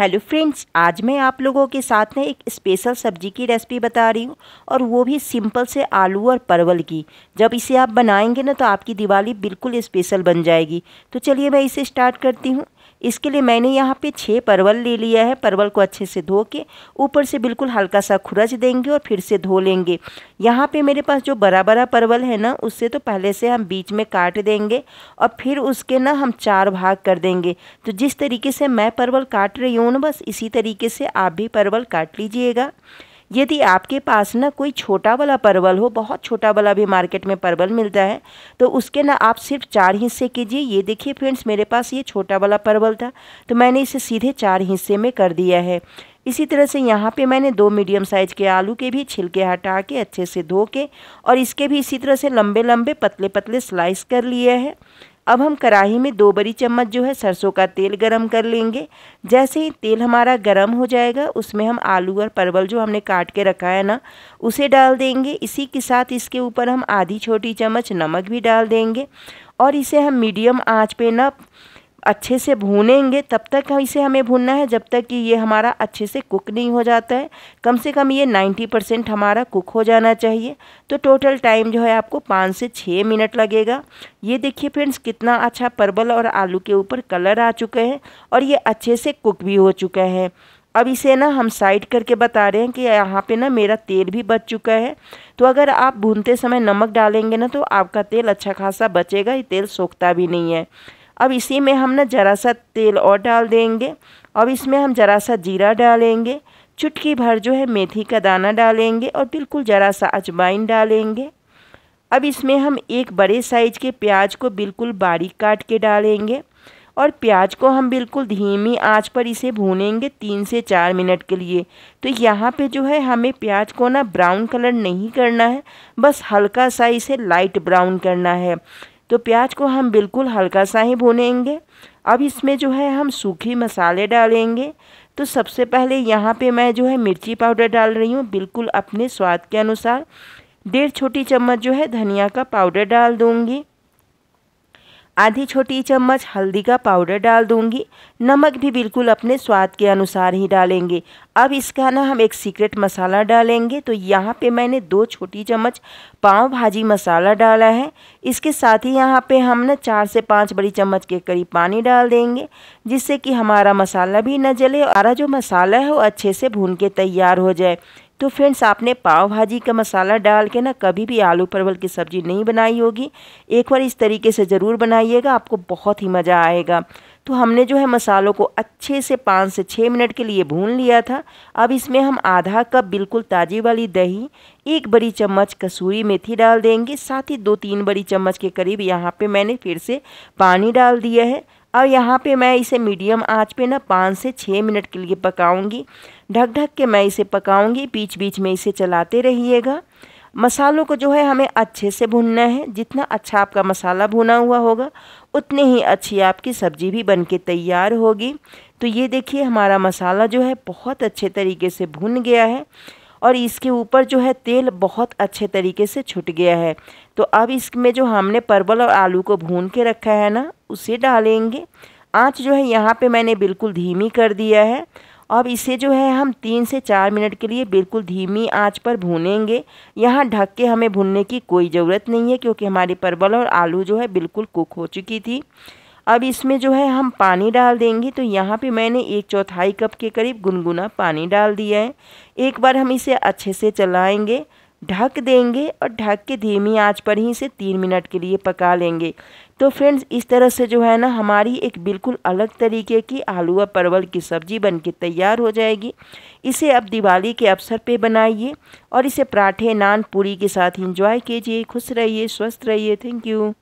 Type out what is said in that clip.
hello friends आज मैं आप लोगों के साथ में एक स्पेशल सब्जी की रेसिपी बता रही हूँ और वो भी सिंपल से आलू और परवल की जब इसे आप बनाएंगे ना तो आपकी दिवाली बिल्कुल स्पेशल बन जाएगी तो चलिए मैं इसे स्टार्ट करती हूँ इसके लिए मैंने यहाँ पे छः परवल ले लिया है परवल को अच्छे से धो के ऊपर से बिल्कुल हल्का सा खुरच देंगे और फिर से धो लेंगे यहाँ पे मेरे पास जो बड़ा बड़ा परवल है ना उससे तो पहले से हम बीच में काट देंगे और फिर उसके ना हम चार भाग कर देंगे तो जिस तरीके से मैं परवल काट रही हूँ ना बस इसी तरीके से आप भी परवल काट लीजिएगा यदि आपके पास ना कोई छोटा वाला परवल हो बहुत छोटा वाला भी मार्केट में परवल मिलता है तो उसके ना आप सिर्फ चार हिस्से कीजिए ये देखिए फ्रेंड्स मेरे पास ये छोटा वाला परवल था तो मैंने इसे सीधे चार हिस्से में कर दिया है इसी तरह से यहाँ पे मैंने दो मीडियम साइज़ के आलू के भी छिलके हटा के अच्छे से धो के और इसके भी इसी तरह से लंबे लंबे पतले पतले स्लाइस कर लिए हैं अब हम कढ़ाई में दो बड़ी चम्मच जो है सरसों का तेल गरम कर लेंगे जैसे ही तेल हमारा गरम हो जाएगा उसमें हम आलू और परवल जो हमने काट के रखा है ना उसे डाल देंगे इसी के साथ इसके ऊपर हम आधी छोटी चम्मच नमक भी डाल देंगे और इसे हम मीडियम आँच पर ना अच्छे से भूनेंगे तब तक हम इसे हमें भूनना है जब तक कि ये हमारा अच्छे से कुक नहीं हो जाता है कम से कम ये 90 परसेंट हमारा कुक हो जाना चाहिए तो टोटल टाइम जो है आपको पाँच से छः मिनट लगेगा ये देखिए फ्रेंड्स कितना अच्छा परवल और आलू के ऊपर कलर आ चुके हैं और ये अच्छे से कुक भी हो चुका है अब इसे ना हम साइड करके बता रहे हैं कि यहाँ पे ना मेरा तेल भी बच चुका है तो अगर आप भूनते समय नमक डालेंगे ना तो आपका तेल अच्छा खासा बचेगा ये तेल सोखता भी नहीं है अब इसी में हम ना ज़रा सा तेल और डाल देंगे अब इसमें हम ज़रा सा जीरा डालेंगे चुटकी भर जो है मेथी का दाना डालेंगे और बिल्कुल ज़रा सा अजवाइन डालेंगे अब इसमें हम एक बड़े साइज के प्याज को बिल्कुल बारीक काट के डालेंगे और प्याज को हम बिल्कुल धीमी आंच पर इसे भूनेंगे तीन से चार मिनट के लिए तो यहाँ पे जो है हमें प्याज को ना ब्राउन कलर नहीं करना है बस हल्का सा इसे लाइट ब्राउन करना है तो प्याज को हम बिल्कुल हल्का सा ही भुनेंगे अब इसमें जो है हम सूखी मसाले डालेंगे तो सबसे पहले यहाँ पे मैं जो है मिर्ची पाउडर डाल रही हूँ बिल्कुल अपने स्वाद के अनुसार डेढ़ छोटी चम्मच जो है धनिया का पाउडर डाल दूँगी आधी छोटी चम्मच हल्दी का पाउडर डाल दूंगी नमक भी बिल्कुल अपने स्वाद के अनुसार ही डालेंगे अब इसका ना हम एक सीक्रेट मसाला डालेंगे तो यहाँ पे मैंने दो छोटी चम्मच पाव भाजी मसाला डाला है इसके साथ ही यहाँ पे हम ना चार से पाँच बड़ी चम्मच के करीब पानी डाल देंगे जिससे कि हमारा मसाला भी न जले और जो मसाला है वो अच्छे से भून के तैयार हो जाए तो फ्रेंड्स आपने पाव भाजी का मसाला डाल के ना कभी भी आलू परवल की सब्ज़ी नहीं बनाई होगी एक बार इस तरीके से ज़रूर बनाइएगा आपको बहुत ही मज़ा आएगा तो हमने जो है मसालों को अच्छे से पाँच से छः मिनट के लिए भून लिया था अब इसमें हम आधा कप बिल्कुल ताज़ी वाली दही एक बड़ी चम्मच कसूरी मेथी डाल देंगे साथ ही दो तीन बड़ी चम्मच के करीब यहाँ पे मैंने फिर से पानी डाल दिया है और यहाँ पे मैं इसे मीडियम आंच पे ना पाँच से छः मिनट के लिए पकाऊंगी ढक ढक के मैं इसे पकाऊंगी बीच बीच में इसे चलाते रहिएगा मसालों को जो है हमें अच्छे से भुनना है जितना अच्छा आपका मसाला भुना हुआ होगा उतनी ही अच्छी आपकी सब्ज़ी भी बन के तैयार होगी तो ये देखिए हमारा मसाला जो है बहुत अच्छे तरीके से भुन गया है और इसके ऊपर जो है तेल बहुत अच्छे तरीके से छूट गया है तो अब इसमें जो हमने परवल और आलू को भून के रखा है ना उसे डालेंगे आँच जो है यहाँ पर मैंने बिल्कुल धीमी कर दिया है अब इसे जो है हम तीन से चार मिनट के लिए बिल्कुल धीमी आंच पर भूनेंगे यहाँ ढक के हमें भूनने की कोई ज़रूरत नहीं है क्योंकि हमारे परवल और आलू जो है बिल्कुल कुक हो चुकी थी अब इसमें जो है हम पानी डाल देंगे तो यहाँ पे मैंने एक चौथाई कप के करीब गुनगुना पानी डाल दिया है एक बार हम इसे अच्छे से चलाएंगे ढक देंगे और ढक के धीमी आंच पर ही इसे तीन मिनट के लिए पका लेंगे तो फ्रेंड्स इस तरह से जो है ना हमारी एक बिल्कुल अलग तरीके की आलू और परवल की सब्ज़ी बनके तैयार हो जाएगी इसे अब दिवाली के अवसर पे बनाइए और इसे पराठे नान पूरी के साथ इंजॉय कीजिए खुश रहिए स्वस्थ रहिए थैंक यू